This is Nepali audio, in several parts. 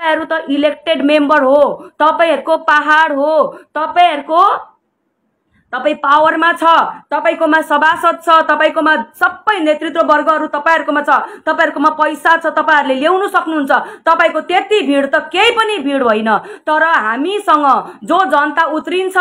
तपाईँहरू त इलेक्टेड मेम्बर हो तपाईँहरूको पाहाड हो तपाईँहरूको तपाईँ पावरमा छ तपाईँकोमा सभासद छ तपाईँकोमा सबै नेतृत्व वर्गहरू तपाईँहरूकोमा छ तपाईँहरूकोमा पैसा छ तपाईँहरूले ल्याउनु सक्नुहुन्छ तपाईँको त्यति भिड त केही पनि भिड होइन तर हामीसँग जो जनता उत्रिन्छ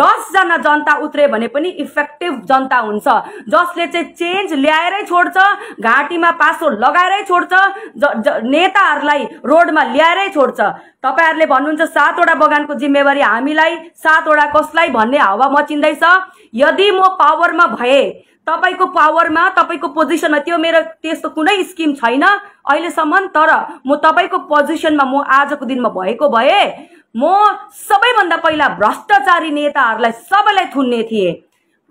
दसजना जनता उत्रे भने पनि इफेक्टिभ जनता हुन्छ जसले चाहिँ चेन्ज ल्याएरै छोड्छ घाँटीमा पासो लगाएरै छोड्छ नेताहरूलाई रोडमा ल्याएरै छोड्छ तपाईँहरूले भन्नुहुन्छ सातवटा बगानको जिम्मेवारी हामीलाई सातवटा कसलाई भन्ने हावा मचिन्दा हिँड्दैछ यदि म पावरमा भए तपाईँको पावरमा तपाईँको पोजिसनमा त्यो मेरो त्यस्तो कुनै स्किम छैन अहिलेसम्म तर म तपाईँको पोजिसनमा म आजको दिनमा भएको भए म सबैभन्दा पहिला भ्रष्टाचारी नेताहरूलाई सबैलाई थुन्ने थिएँ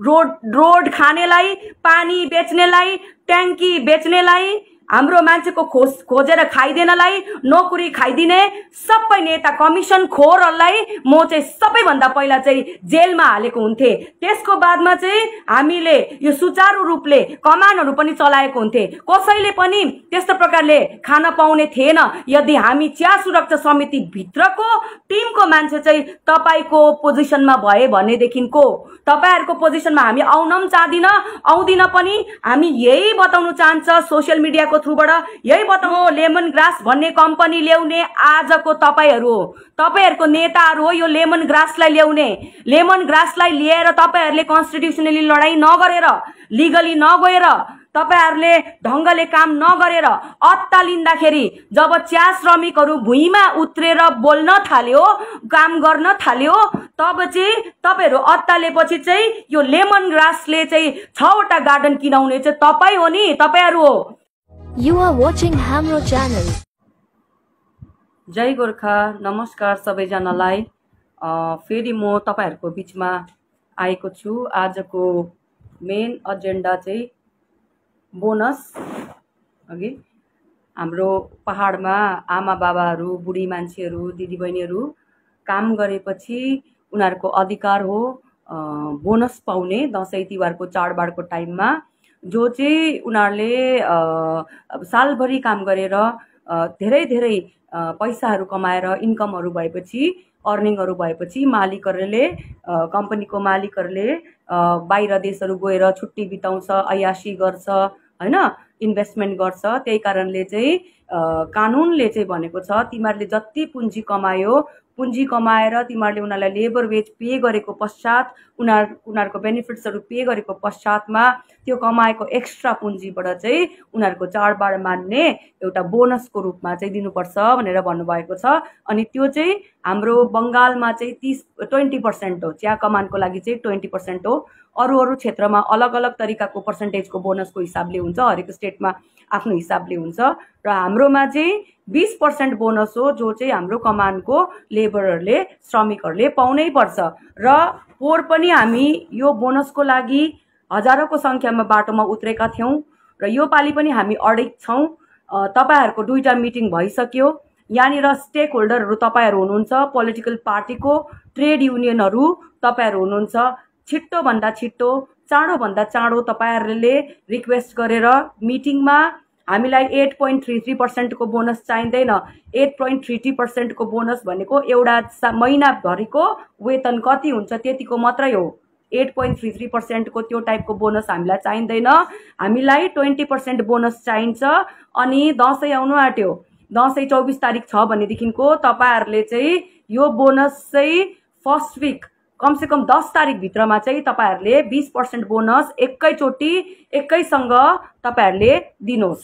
रोड रोड खानेलाई पानी बेच्नेलाई ट्याङ्की बेच्नेलाई हाम्रो मान्छेको खोज खोजेर खाइदिनलाई नोकरी खाइदिने सबै नेता कमिसन खोरहरूलाई म चाहिँ सबैभन्दा पहिला चाहिँ जेलमा हालेको हुन्थे त्यसको बादमा चाहिँ हामीले यो सुचारू रूपले कमानहरू पनि चलाएको हुन्थे कसैले पनि त्यस्तो प्रकारले खान पाउने थिएन यदि हामी चिया सुरक्षा समितिभित्रको टिमको मान्छे चाहिँ तपाईँको पोजिसनमा भए भनेदेखिको तपाईँहरूको पोजिसनमा हामी आउन पनि चाहदिनँ आउँदिन पनि हामी यही बताउनु चाहन्छ सोसियल मिडियाको तपाईँहरूको थ्रुबाट यही बताउनु लेमन ग्रास भन्ने कम्पनी ल्याउने आजको तपाईँहरू हो तपाईँहरूको नेताहरू हो यो लेमन ग्रासलाई ल्याउने लेमन ग्रासलाई लिएर तपाईँहरूले कन्स्टिट्युसनली लडाइँ नगरेर लिगली नगएर तपाईँहरूले ढङ्गले काम नगरेर अत्ता लिँदाखेरि जब चिया श्रमिकहरू भुइँमा उत्रेर बोल्न थाल्यो काम गर्न थाल्यो तब चाहिँ तपाईँहरू अत्तालेपछि चाहिँ यो लेमन ग्रासले चाहिँ छवटा गार्डन किनाउने चाहिँ तपाईँ हो नि तपाईँहरू हो यु आर वाचिङ हाम्रो च्यानल जय गोर्खा नमस्कार सबैजनालाई फेरि म तपाईँहरूको बिचमा आएको छु आजको मेन एजेन्डा चाहिँ बोनस अघि हाम्रो पाहाडमा आमा बाबाहरू बुढी मान्छेहरू दिदीबहिनीहरू काम गरेपछि उनीहरूको अधिकार हो बोनस पाउने दसैँ तिहारको चाडबाडको टाइममा जो चाहिँ उनीहरूले सालभरि काम गरेर धेरै धेरै पैसाहरू कमाएर इन्कमहरू भएपछि अर्निङहरू भएपछि मालिकहरूले कम्पनीको मालिकहरूले बाहिर देशहरू गएर छुट्टी बिताउँछ अयासी गर्छ होइन इन्भेस्टमेन्ट गर्छ त्यही कारणले चाहिँ कानुनले चाहिँ भनेको छ तिमीहरूले जति पुँजी कमायो पुँजी कमाएर तिमीहरूले उनीहरूलाई लेबर वेज पे गरेको पश्चात उनीहरू उनीहरूको बेनिफिट्सहरू पे गरेको पश्चातमा त्यो कमाएको एक्स्ट्रा पुँजीबाट चाहिँ उनीहरूको चाडबाड मान्ने एउटा बोनसको रूपमा चाहिँ दिनुपर्छ भनेर भन्नुभएको छ अनि त्यो चाहिँ हाम्रो बङ्गालमा चाहिँ तिस ट्वेन्टी पर्सेन्ट हो चिया कमानको लागि चाहिँ ट्वेन्टी पर्सेन्ट हो अरू अरू क्षेत्रमा अलग अलग तरिकाको पर्सेन्टेजको बोनसको हिसाबले हुन्छ हरेक स्टेटमा आफ्नो हिसाबले हुन्छ र हाम्रोमा चाहिँ बिस पर्सेन्ट बोनस हो जो चाहिँ हाम्रो कमानको लेबरहरूले श्रमिकहरूले पाउनै पर्छ र पोहोर पनि हामी यो बोनसको लागि हजारौँको सङ्ख्यामा बाटोमा उत्रेका थियौँ र यो योपालि पनि हामी अडै छौँ तपाईँहरूको दुईवटा मिटिङ भइसक्यो यहाँनिर स्टेक होल्डरहरू तपाईँहरू हुनुहुन्छ पोलिटिकल पार्टीको ट्रेड युनियनहरू तपाईँहरू हुनुहुन्छ छिट्टोभन्दा छिट्टो चाँडोभन्दा चाँडो तपाईँहरूले रिक्वेस्ट गरेर मिटिङमा हामीलाई एट पोइन्ट थ्री थ्री पर्सेन्टको बोनस चाहिँदैन एट पोइन्ट थ्री थ्री पर्सेन्टको बोनस भनेको एउटा सा महिनाभरिको वेतन कति हुन्छ त्यतिको मात्रै हो एट पोइन्ट थ्री थ्री पर्सेन्टको त्यो टाइपको बोनस हामीलाई चाहिँदैन हामीलाई ट्वेन्टी पर्सेन्ट बोनस चाहिन्छ अनि दसैँ आउनु आँट्यो दसैँ चौबिस तारिक छ भनेदेखिको तपाईँहरूले चाहिँ यो बोनस चाहिँ फर्स्ट विक कमसेकम दस तारिकभित्रमा चाहिँ तपाईँहरूले बिस पर्सेन्ट बोनस एकैचोटि एकैसँग तपाईँहरूले दिनुहोस्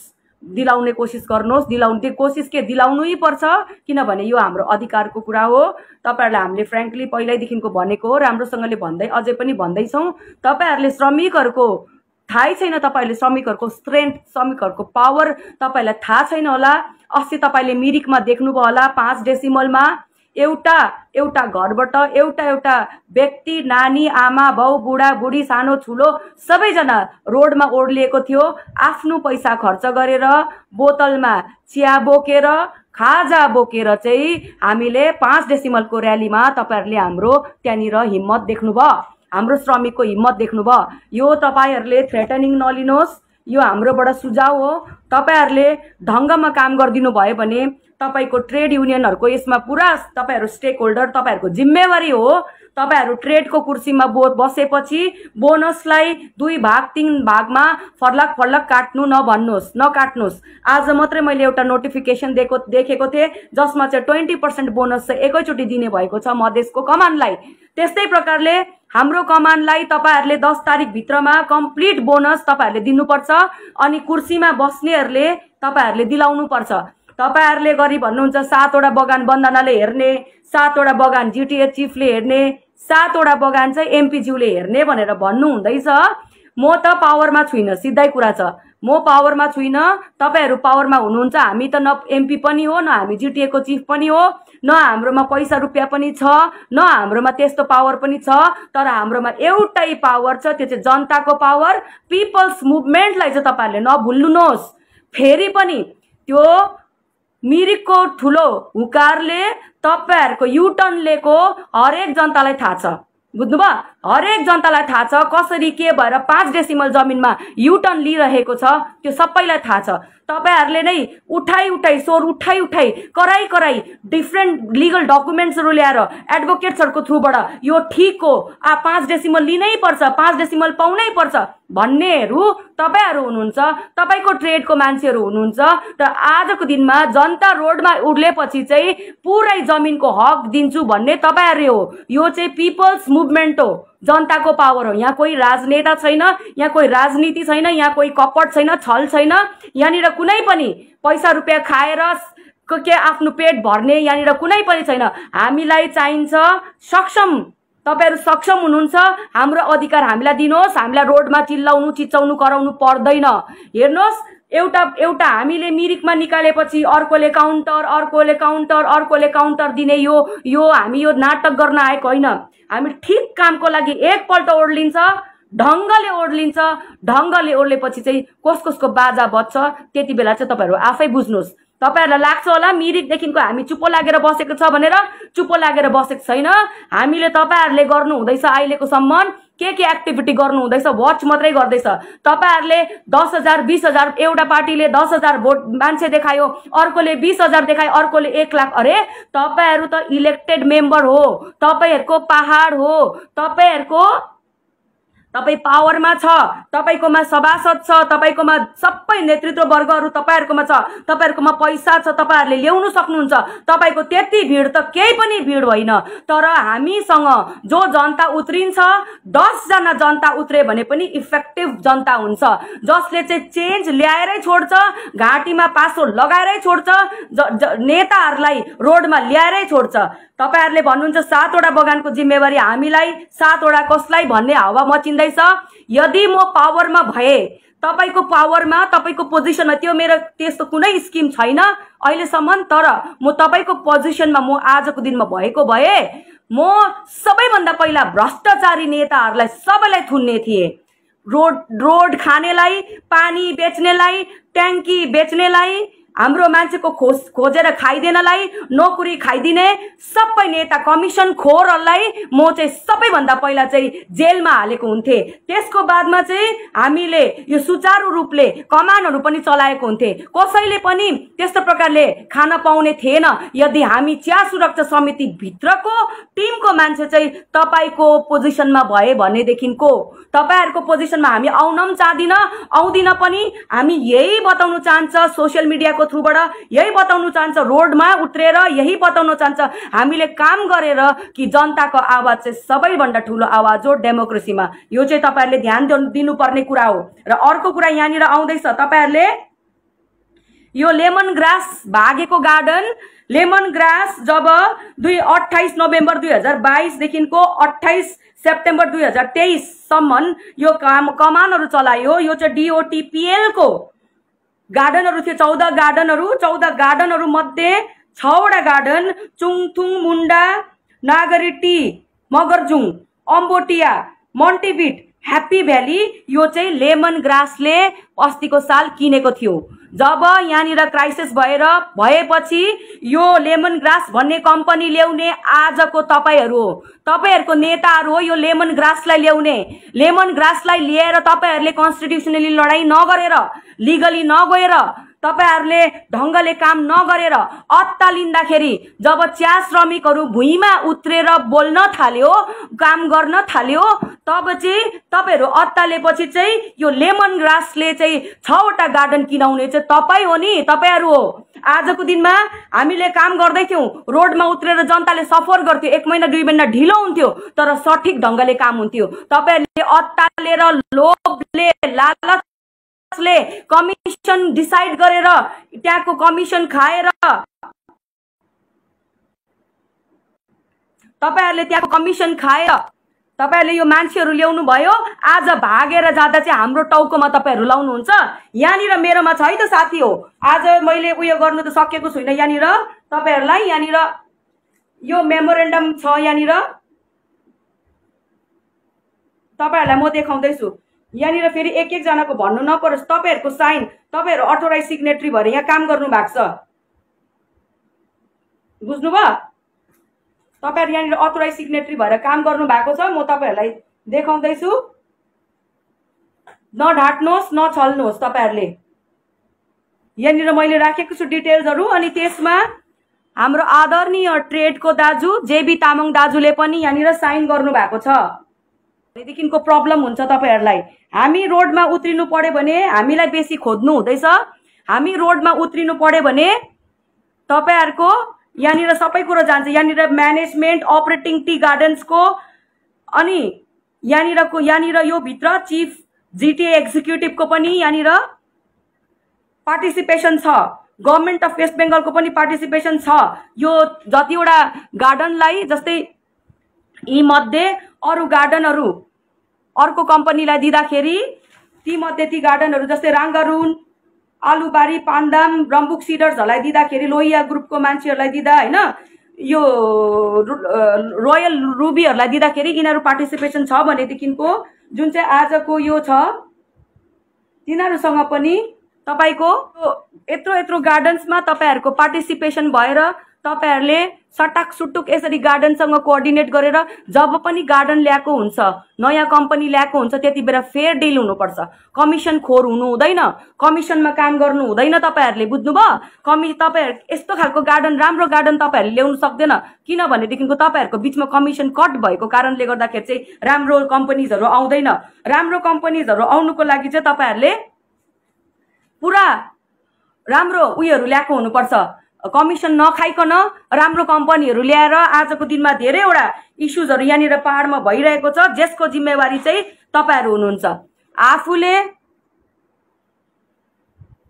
दिलाउने कोसिस गर्नुहोस् दिलाउने कोसिस के दिलाउनै पर्छ किनभने यो हाम्रो अधिकारको कुरा हो तपाईँहरूलाई हामीले फ्रेङ्कली पहिल्यैदेखिको भनेको हो राम्रोसँगले भन्दै अझै पनि भन्दैछौँ तपाईँहरूले श्रमिकहरूको थाहै छैन तपाईँहरूले श्रमिकहरूको स्ट्रेन्थ श्रमिकहरूको पावर तपाईँहरूलाई थाहा छैन होला अस्ति तपाईँले मिरिकमा देख्नुभयो होला पाँच डेसिमलमा एउटा एउटा घरबाट एउटा एउटा व्यक्ति नानी आमा बाउ बुढा बुढी सानो ठुलो सबैजना रोडमा ओर्लिएको थियो आफ्नो पैसा खर्च गरेर बोतलमा चिया बोकेर खाजा बोकेर चाहिँ हामीले पाँच डेसिमलको र्यालीमा तपाईँहरूले हाम्रो त्यहाँनिर हिम्मत देख्नुभयो हाम्रो श्रमिकको हिम्मत देख्नुभयो यो तपाईँहरूले थ्रेटनिङ नलिनुहोस् यो हाम्रोबाट सुझाव हो तपाईँहरूले ढङ्गमा काम गरिदिनु भयो भने तपाईँको ट्रेड युनियनहरूको यसमा पुरा तपाईँहरू स्टेक होल्डर तपाईँहरूको जिम्मेवारी हो तपाईँहरू ट्रेडको कुर्सीमा बो बसेपछि बोनसलाई दुई भाग तिन भागमा फर्लक फर्लक काट्नु नभन्नुहोस् नकाट्नुहोस् आज मात्रै मैले एउटा नोटिफिकेसन दिएको देखेको थिएँ जसमा चाहिँ ट्वेन्टी पर्सेन्ट बोनस चाहिँ एकैचोटि दिने भएको छ मधेसको कमानलाई त्यस्तै प्रकारले हाम्रो कमानलाई तपाईँहरूले दस भित्रमा कम्प्लिट बोनस तपाईँहरूले दिनुपर्छ अनि कुर्सीमा बस्नेहरूले तपाईँहरूले दिलाउनुपर्छ तपाईँहरूले गरी भन्नुहुन्छ सातवटा बगान बन्दनाले हेर्ने सातवटा बगान जिटिए चिफले हेर्ने सातवटा बगान चाहिँ एमपीज्यूले हेर्ने भनेर भन्नु हुँदैछ म त पावरमा छुइनँ सिधै कुरा छ म पावरमा छुइनँ तपाईँहरू पावरमा हुनुहुन्छ हामी त न एमपी पनि हो न हामी जिटिएको चिफ पनि हो न हाम्रोमा पैसा रुपियाँ पनि छ न हाम्रोमा त्यस्तो पावर पनि छ तर हाम्रोमा एउटै पावर छ त्यो चाहिँ जनताको पावर पिपल्स मुभमेन्टलाई चाहिँ तपाईँहरूले नभुल्नुहोस् फेरि पनि त्यो मिरिकको ठुलो हुकारले तपाईँहरूको युटर्न लिएको हरेक जनतालाई थाहा छ बुझ्नुभयो हरेक जनतालाई थाहा छ कसरी के भएर पाँच डेसिमल जमिनमा युटर्न लिइरहेको छ त्यो सबैलाई थाहा छ तपाईँहरूले नै उठाइ उठाइ स्वर उठाइ उठाइ कराई कराई डिफ्रेन्ट लिगल डकुमेन्ट्सहरू ल्याएर एडभोकेट्सहरूको थ्रुबाट यो ठिक हो आ पाँच डेसिमल लिनै पर्छ पाँच डेसिमल पाउनै पर्छ भन्नेहरू तपाईँहरू हुनुहुन्छ तपाईँको ट्रेडको मान्छेहरू हुनुहुन्छ र आजको दिनमा जनता रोडमा उर्लेपछि चाहिँ पुरै जमिनको हक दिन्छु भन्ने तपाईँहरू हो यो चाहिँ पिपल्स मुभमेन्ट हो जनताको पावर हो यहाँ कोही राजनेता छैन यहाँ कोही राजनीति छैन यहाँ कोही कपट छैन छल छैन यहाँनिर कुनै पनि पैसा रुपियाँ खाएर के आफ्नो पेट भर्ने यहाँनिर कुनै पनि छैन हामीलाई चाहिन्छ सक्षम तपाईँहरू सक्षम हुनुहुन्छ हाम्रो अधिकार हामीलाई दिनुहोस् हामीलाई रोडमा चिल्लाउनु चिच्याउनु कराउनु पर्दैन हेर्नुहोस् एउटा एउटा हामीले मिरिकमा निकालेपछि अर्कोले काउन्टर अर्कोले काउन्टर अर्कोले काउन्टर दिने यो यो हामी यो नाटक गर्न आएको होइन हामी ठिक कामको लागि एकपल्ट ओर्लिन्छ ढङ्गले ओर्लिन्छ ढङ्गले ओर्लेपछि चाहिँ कस कसको बाजा बज्छ त्यति बेला चाहिँ तपाईँहरू आफै बुझ्नुहोस् तपाईँहरूलाई लाग्छ होला मिरिकदेखिको हामी चुप्पो लागेर बसेको छ भनेर चुप्पो लागेर बसेको छैन हामीले तपाईँहरूले गर्नु हुँदैछ अहिलेको सम्म के के एक्टिभिटी गर्नु हुँदैछ वाच मात्रै गर्दैछ तपाईँहरूले दस हजार बिस हजार एउटा पार्टीले दस हजार भोट मान्छे देखायो अर्कोले बिस हजार देखायो अर्कोले एक लाख अरे तपाईँहरू त इलेक्टेड मेम्बर हो तपाईँहरूको पहाड हो तपाईँहरूको तपाईँ पावरमा छ तपाईँकोमा सभासद छ तपाईँकोमा सबै नेतृत्व वर्गहरू तपाईँहरूकोमा छ तपाईँहरूकोमा पैसा छ तपाईँहरूले ल्याउनु सक्नुहुन्छ तपाईँको त्यति भिड त केही पनि भिड होइन तर हामीसँग जो जनता उत्रिन्छ दसजना जनता उत्रे भने पनि इफेक्टिभ जनता हुन्छ जसले चाहिँ चेन्ज ल्याएरै छोड्छ घाँटीमा पासो लगाएरै छोड्छ नेताहरूलाई रोडमा ल्याएरै छोड्छ तपाईँहरूले भन्नुहुन्छ सातवटा बगानको जिम्मेवारी हामीलाई सातवटा कसलाई भन्ने हावा मचिँदैछ यदि म पावरमा भए तपाईँको पावरमा तपाईँको पोजिसनमा त्यो मेरो त्यस्तो कुनै स्किम छैन अहिलेसम्म तर म तपाईँको पोजिसनमा म आजको दिनमा भएको भए म सबैभन्दा पहिला भ्रष्टाचारी नेताहरूलाई सबैलाई थुन्ने थिएँ रोड रोड खानेलाई पानी बेच्नेलाई ट्याङ्की बेच्नेलाई हाम्रो मान्छेको खोज खोजेर खाइदिनलाई नोकरी खाइदिने सबै नेता कमिसन खोरहरूलाई म चाहिँ सबैभन्दा पहिला चाहिँ जेलमा हालेको हुन्थे त्यसको बादमा चाहिँ हामीले यो सुचारू रूपले कमानहरू पनि चलाएको हुन्थे कसैले पनि त्यस्तो प्रकारले खान पाउने थिएन यदि हामी चिया सुरक्षा समितिभित्रको टिमको मान्छे चाहिँ तपाईँको पोजिसनमा भए भनेदेखिको तपाईँहरूको पोजिसनमा हामी आउन पनि चाहदिनँ आउँदिन पनि हामी यही बताउनु चाहन्छ सोसियल मिडियाको मिडियाको थ्रुबाट यही बताउनु चाहन्छ रोडमा उत्रेर यही बताउनु चाहन्छ हामीले काम गरेर कि जनताको आवाज चाहिँ सबैभन्दा ठुलो आवाज हो डेमोक्रेसीमा यो चाहिँ तपाईँहरूले ध्यान दिनुपर्ने कुरा हो र अर्को कुरा यहाँनिर आउँदैछ तपाईँहरूले यो लेमन ग्रास भागेको गार्डन लेमन ग्रास जब दुई अठाइस नोभेम्बर दुई हजार बाइसदेखिको अठाइस सेप्टेम्बर दुई हजार तेइससम्म यो काम कमानहरू चलायो यो चाहिँ डिओटिपिएलको गार्डनहरू थियो चौध गार्डनहरू चौध गार्डनहरू मध्ये छवटा garden Chungthung Munda Nagri tea Mangarjung Ambootia Mantibit Happy Valley यो चाहिँ लेमन ग्रासले अस्तिको साल किनेको थियो जब यहाँनिर क्राइसिस भएर भएपछि यो लेमन ग्रास भन्ने कम्पनी ल्याउने आजको तपाईँहरू हो तपाईँहरूको नेताहरू हो यो लेमन ग्रासलाई ल्याउने लेमन ग्रासलाई ल्याएर तपाईँहरूले कन्स्टिट्युसनली लडाइँ नगरेर लिगली नगएर तपाईँहरूले ढङ्गले काम नगरेर अत्तालिँदाखेरि जब चिया श्रमिकहरू भुइँमा उत्रेर बोल्न थाल्यो काम गर्न थाल्यो तब चाहिँ तपाईँहरू अत्तालेपछि चाहिँ यो लेमन ग्रासले चाहिँ छवटा गार्डन किनाउने चाहिँ तपाईँ हो नि तपाईँहरू हो आजको दिनमा हामीले काम गर्दैथ्यौँ रोडमा उत्रेर जनताले सफर गर्थ्यो एक महिना दुई महिना ढिलो हुन्थ्यो तर सठिक ढङ्गले काम हुन्थ्यो तपाईँहरूले अत्तालेर लोभले लालच ले कमिसन डिसाइड गरेर त्यहाँको कमिसन खाएर तपाईँहरूले त्यहाँको कमिसन खाएर तपाईँहरूले यो मान्छेहरू ल्याउनु भयो आज भागेर जाँदा चाहिँ हाम्रो टाउकोमा तपाईँहरू लाउनुहुन्छ यहाँनिर मेरोमा छ है त साथी हो आज मैले उयो गर्नु त सकेको छुइनँ यहाँनिर तपाईँहरूलाई यहाँनिर यो मेमोरेन्डम छ यहाँनिर तपाईँहरूलाई म देखाउँदैछु यहाँनिर फेरि एक एकजनाको भन्नु नपरोस् तपाईँहरूको साइन तपाईँहरू अथोराइज सिग्नेट्री भएर यहाँ काम गर्नु भएको छ बुझ्नुभयो तपाईँहरू यहाँनिर अथोराइज सिग्नेट्री भएर काम गर्नु भएको छ म तपाईँहरूलाई देखाउँदैछु न न नछल्नुहोस् तपाईँहरूले यहाँनिर मैले राखेको छु डिटेल्सहरू अनि त्यसमा हाम्रो आदरणीय ट्रेडको दाजु जेबी तामाङ दाजुले पनि यहाँनिर साइन गर्नु भएको छ भनेदेखिको प्रब्लम हुन्छ तपाईँहरूलाई हामी रोडमा उत्रिनु पर्यो भने हामीलाई बेसी खोज्नु हुँदैछ हामी रोडमा उत्रिनु पर्यो भने तपाईँहरूको यहाँनिर सबै कुरो जान्छ यहाँनिर म्यानेजमेन्ट अपरेटिङ टी गार्डन्सको अनि यहाँनिरको यहाँनिर यो भित्र चिफ जिटिए एक्जिक्युटिभको पनि यहाँनिर पार्टिसिपेसन छ गभर्मेन्ट अफ वेस्ट बेङ्गलको पनि पार्टिसिपेसन छ यो जतिवटा गार्डनलाई जस्तै यीमध्ये अरू गार्डनहरू अर्को कम्पनीलाई दिँदाखेरि तीमध्ये ती गार्डनहरू जस्तै राङ्गारुन आलुबारी पान्दाम रम्बुक सिडर्सहरूलाई दिँदाखेरि लोहिया ग्रुपको मान्छेहरूलाई दिँदा होइन यो रोयल रुबीहरूलाई दिँदाखेरि यिनीहरू पार्टिसिपेसन छ भनेदेखिको जुन चाहिँ आजको यो छ तिनीहरूसँग पनि तपाईँको यत्रो यत्रो गार्डन्समा तपाईँहरूको पार्टिसिपेसन भएर तपाईँहरूले सुटुक यसरी गार्डनसँग कोअर्डिनेट गरेर जब पनि गार्डन ल्याएको हुन्छ नयाँ कम्पनी ल्याएको हुन्छ त्यति बेला फेयर डिल हुनुपर्छ कमिसन खोर हुनु हुँदैन कमिसनमा काम गर्नु हुँदैन तपाईँहरूले बुझ्नुभयो कमि तपाईँहरू यस्तो खालको गार्डन राम्रो गार्डन तपाईँहरूले ल्याउनु सक्दैन किनभनेदेखिको तपाईँहरूको बिचमा कमिसन कट भएको कारणले गर्दाखेरि चाहिँ राम्रो कम्पनीजहरू आउँदैन राम्रो कम्पनीजहरू आउनुको लागि चाहिँ तपाईँहरूले पुरा राम्रो उयोहरू ल्याएको हुनुपर्छ कमिसन नखाइकन राम्रो कम्पनीहरू ल्याएर आजको दिनमा धेरैवटा इस्युजहरू यहाँनिर पहाड़मा भइरहेको छ जसको जिम्मेवारी चाहिँ तपाईँहरू हुनुहुन्छ आफूले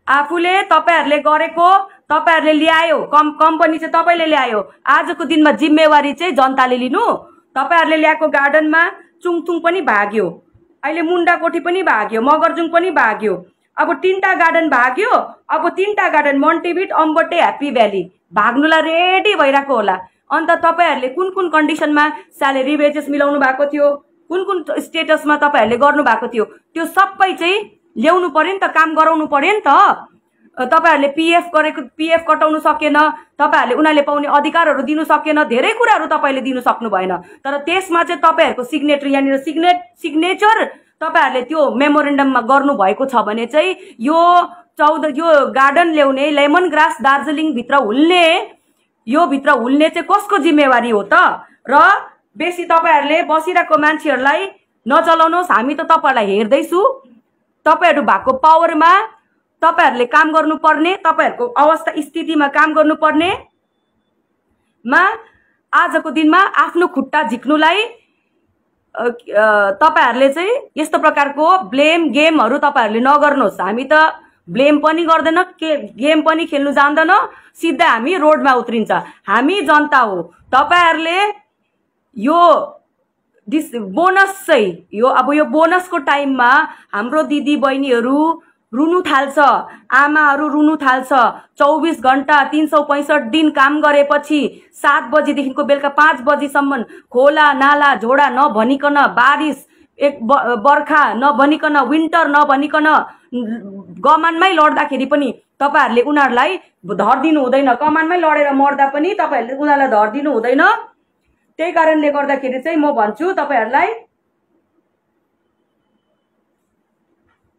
आफूले तपाईँहरूले गरेको तपाईँहरूले ल्यायो कम् कम्पनी चाहिँ तपाईँले ल्यायो आजको दिनमा जिम्मेवारी चाहिँ जनताले लिनु तपाईँहरूले ल्याएको गार्डनमा चुङथुङ पनि भाग्यो अहिले मुन्डाकोठी पनि भाग्यो मगरजुङ पनि भाग्यो अब तिनवटा गार्डन भाग्यो अब तिनवटा garden Mantibit Ambootia Happy Valley भाग्नुलाई रेडी भइरहेको होला अन्त तपाईँहरूले कुन कुन कन्डिसनमा स्यालेरी वेजेस मिलाउनु भएको थियो कुन कुन स्टेटसमा तपाईँहरूले गर्नुभएको थियो त्यो सबै चाहिँ ल्याउनु पऱ्यो नि त काम गराउनु पऱ्यो नि त तपाईँहरूले पिएफ गरेको पिएफ कटाउनु सकेन तपाईँहरूले उनीहरूले पाउने अधिकारहरू दिनु सकेन धेरै कुराहरू तपाईँले दिनु सक्नु भएन तर त्यसमा चाहिँ तपाईँहरूको सिग्नेटर यहाँनिर सिग्नेट सिग्नेचर तपाईँहरूले त्यो मेमोरेन्डममा गर्नुभएको छ भने चाहिँ यो चौध यो गार्डन ल्याउने लेमन ग्रास दार्जिलिङभित्र हुल्ने यो भित्र हुल्ने चाहिँ कसको जिम्मेवारी हो त र बेसी तपाईँहरूले बसिरहेको मान्छेहरूलाई नचलाउनुहोस् हामी त तपाईँहरूलाई हेर्दैछु तपाईँहरू भएको पावरमा तपाईँहरूले काम गर्नुपर्ने तपाईँहरूको अवस्था स्थितिमा काम गर्नुपर्नेमा आजको दिनमा आफ्नो खुट्टा झिक्नुलाई तपाईँहरूले चाहिँ यस्तो प्रकारको ब्लेम गेमहरू तपाईँहरूले नगर्नुहोस् हामी त ब्लेम पनि गर्दैन के गेम पनि खेल्नु जान्दैन सिधा हामी रोडमा उत्रिन्छ हामी जनता हो तपाईँहरूले यो डिस बोनस चाहिँ यो अब यो बोनसको टाइममा हाम्रो दिदी बहिनीहरू रुनु थाल्छ आमाहरू रुनु थाल्छ चौबिस घन्टा तिन सौ पैँसठ दिन काम गरेपछि सात बजीदेखिको बेलुका पाँच बजीसम्म खोला नाला झोडा नभनिकन बारिस एक बर्खा नभनिकन विन्टर नभनिकन कमानमै लड्दाखेरि पनि तपाईँहरूले उनीहरूलाई धरिदिनु हुँदैन कमानमै लडेर मर्दा पनि तपाईँहरूले उनीहरूलाई धरिदिनु हुँदैन त्यही कारणले गर्दाखेरि चाहिँ म भन्छु तपाईँहरूलाई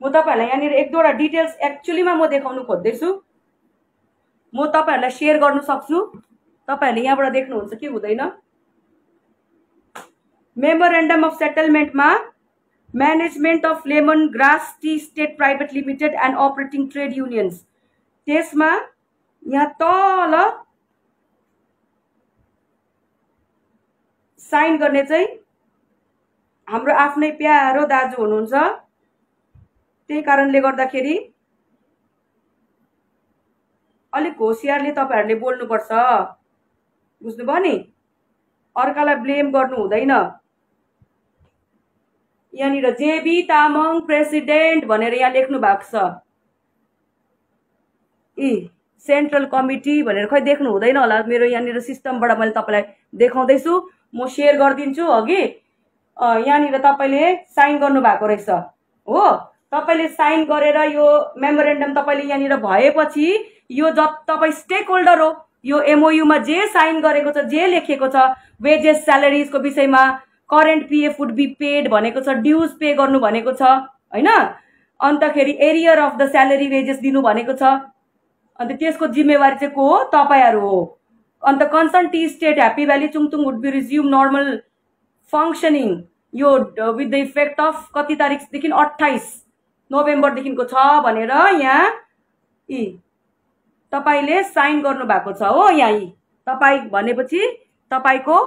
म तपाईँहरूलाई यहाँनिर एक दुईवटा डिटेल्स एक्चुलीमा म देखाउनु खोज्दैछु म तपाईँहरूलाई सेयर गर्नु सक्छु तपाईँहरूले यहाँबाट देख्नुहुन्छ कि हुँदैन मेमोरेन्डम अफ सेटलमेन्टमा management of lemon grass tea estate private limited and operating trade unions त्यसमा यहाँ तल साइन गर्ने चाहिँ हाम्रो आफ्नै प्यारो दाजु हुनुहुन्छ त्यही कारणले गर्दाखेरि अलिक होसियारले तपाईँहरूले बोल्नुपर्छ बुझ्नुभयो नि अर्कालाई ब्लेम गर्नु हुँदैन यहाँनिर जेबी तामाङ प्रेसिडेन्ट भनेर यहाँ लेख्नु भएको छ इ सेन्ट्रल कमिटी भनेर खै देख्नु हुँदैन होला मेरो यहाँनिर सिस्टमबाट मैले तपाईँलाई देखाउँदैछु म सेयर गरिदिन्छु अघि यहाँनिर तपाईँले साइन गर्नु भएको रहेछ हो तपाईँले साइन गरेर यो मेमोरेन्डम तपाईँले यहाँनिर भएपछि यो ज तपाईँ स्टेक होल्डर हो यो एमओयुमा जे साइन गरेको छ जे लेखेको छ वेजेस स्यालेरिजको विषयमा current PF would be paid भनेको छ ड्युज पे गर्नु भनेको छ होइन अन्तखेरि arrear of the salary wages दिनु भनेको छ अन्त त्यसको जिम्मेवारी चाहिँ को हो तपाईँहरू हो अन्त concern tea estate Happy Valley Chungthung would be resume normal functioning यो विथ द इफेक्ट अफ कति तारिकदेखि अट्ठाइस नोभेम्बरदेखिको छ भनेर यहाँ यी तपाईँले साइन गर्नुभएको छ हो यहाँ यी तपाईँ भनेपछि तपाईँको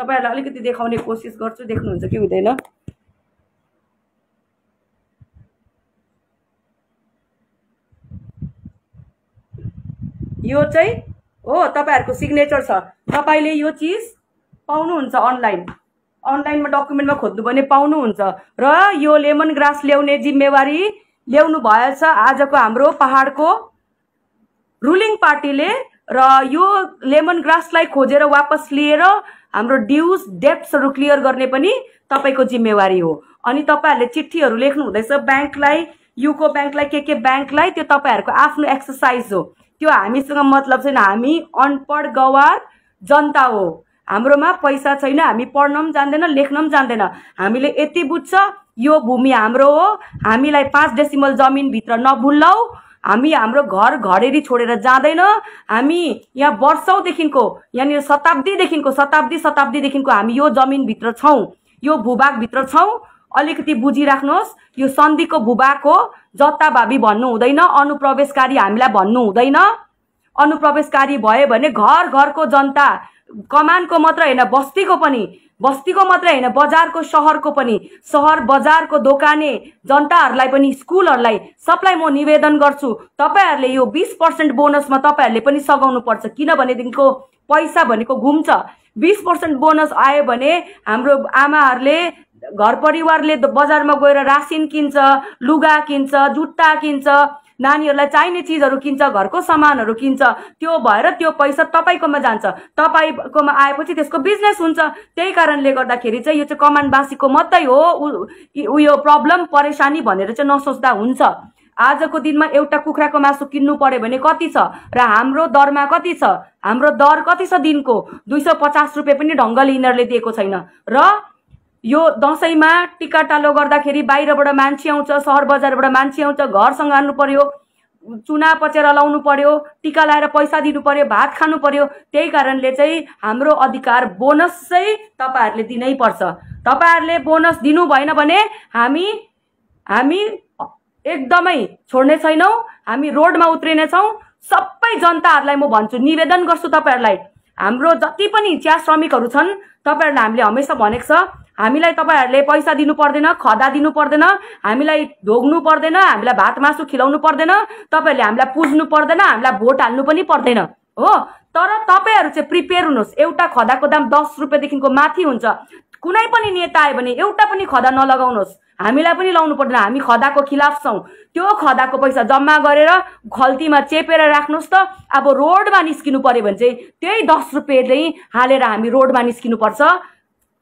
तपाईँहरूलाई अलिकति देखाउने कोसिस गर्छु देख्नुहुन्छ कि हुँदैन यो चाहिँ हो तपाईँहरूको सिग्नेचर छ तपाईँले यो चिज पाउनुहुन्छ अनलाइन अनलाइनमा डकुमेन्टमा खोज्नु भने पाउनुहुन्छ र यो लेमन ग्रास ल्याउने जिम्मेवारी ल्याउनु भएछ आजको हाम्रो पहाडको रुलिङ पार्टीले र यो लेमन ग्रासलाई खोजेर वापस लिएर हाम्रो ड्युज डेप्सहरू क्लियर गर्ने पनि तपाईँको जिम्मेवारी हो अनि तपाईँहरूले चिठीहरू लेख्नु हुँदैछ ब्याङ्कलाई युको ब्याङ्कलाई के के ब्याङ्कलाई त्यो तपाईँहरूको आफ्नो एक्सर्साइज हो त्यो हामीसँग मतलब छैन हामी अनपढ गवार जनता हो हाम्रोमा पैसा छैन हामी पढ्न पनि जान्दैन लेख्न पनि जान्दैन हामीले यति बुझ्छ यो भूमि हाम्रो हो हामीलाई पाँच डेसिमल जमिनभित्र नभुल्लौ हामी हाम्रो घर घडेरी छोडेर जाँदैन हामी यहाँ वर्षौँदेखिको यहाँनिर शताब्दीदेखिको शताब्दी शताब्दीदेखिको हामी यो जमिनभित्र छौँ यो भूभागभित्र छौँ अलिकति बुझिराख्नुहोस् यो सन्धिको भूभाग हो जताभावी भन्नु हुँदैन अनुप्रवेशकारी हामीलाई भन्नु हुँदैन अनुप्रवेशकारी भयो भने घर घरको जनता कमानको मात्र होइन बस्तीको पनि बस्तीको मात्र होइन बजारको सहरको पनि सहर बजारको दोकाने जनताहरूलाई पनि स्कुलहरूलाई सबलाई म निवेदन गर्छु तपाईँहरूले यो बिस पर्सेन्ट बोनसमा तपाईँहरूले पनि सघाउनु पर्छ किनभनेदेखिको पैसा भनेको घुम्छ बिस पर्सेन्ट बोनस आयो भने हाम्रो आमाहरूले घर परिवारले बजारमा गएर रासिन किन्छ लुगा किन्छ जुत्ता किन्छ नानीहरूलाई चाहिने चिजहरू किन्छ घरको सामानहरू किन्छ त्यो भएर त्यो पैसा तपाईँकोमा जान्छ तपाईँकोमा आएपछि त्यसको बिजनेस हुन्छ त्यही कारणले गर्दाखेरि चाहिँ यो चाहिँ कमानवासीको मात्रै हो उयो प्रब्लम परेसानी भनेर चाहिँ नसोच्दा हुन्छ आजको दिनमा एउटा कुखुराको मासु किन्नु पर्यो भने कति छ र हाम्रो दरमा कति छ हाम्रो दर कति छ दिनको दुई सौ पचास रुपियाँ पनि ढङ्गले यिनीहरूले दिएको छैन र यो दसैँमा टिकाटालो गर्दाखेरि बाहिरबाट मान्छे आउँछ सहर बजारबाट मान्छे आउँछ घरसँग हान्नु पर्यो चुना पचेर लाउनु पर्यो टिका लाएर पैसा दिनु पर्यो भात खानु पर्यो त्यही कारणले चाहिँ हाम्रो अधिकार बोनस चाहिँ तपाईँहरूले पर्छ तपाईँहरूले बोनस दिनु भएन भने हामी हामी एकदमै छोड्ने छैनौँ हामी रोडमा उत्रिनेछौँ सबै जनताहरूलाई म भन्छु निवेदन गर्छु तपाईँहरूलाई हाम्रो जति पनि चिया श्रमिकहरू छन् तपाईँहरूलाई हामीले हमेसा भनेको छ हामीलाई तपाईँहरूले पैसा दिनु पर्दैन खदा दिनु पर्दैन हामीलाई ढोग्नु पर्दैन हामीलाई भात मासु खिलाउनु पर्दैन तपाईँहरूले हामीलाई पुज्नु पर्दैन हामीलाई भोट हाल्नु पनि पर्दैन हो तर तपाईँहरू चाहिँ प्रिपेयर हुनुहोस् एउटा खदाको दाम दस रुपियाँदेखिको माथि हुन्छ कुनै पनि नेता आयो भने एउटा पनि खदा नलगाउनुहोस् हामीलाई पनि लाउनु पर्दैन हामी खदाको खिलाफ छौँ त्यो खदाको पैसा जम्मा गरेर खल्तीमा चेपेर राख्नुहोस् त अब रोडमा निस्किनु पऱ्यो भने चाहिँ त्यही दस रुपियाँ चाहिँ हालेर हामी रोडमा निस्किनुपर्छ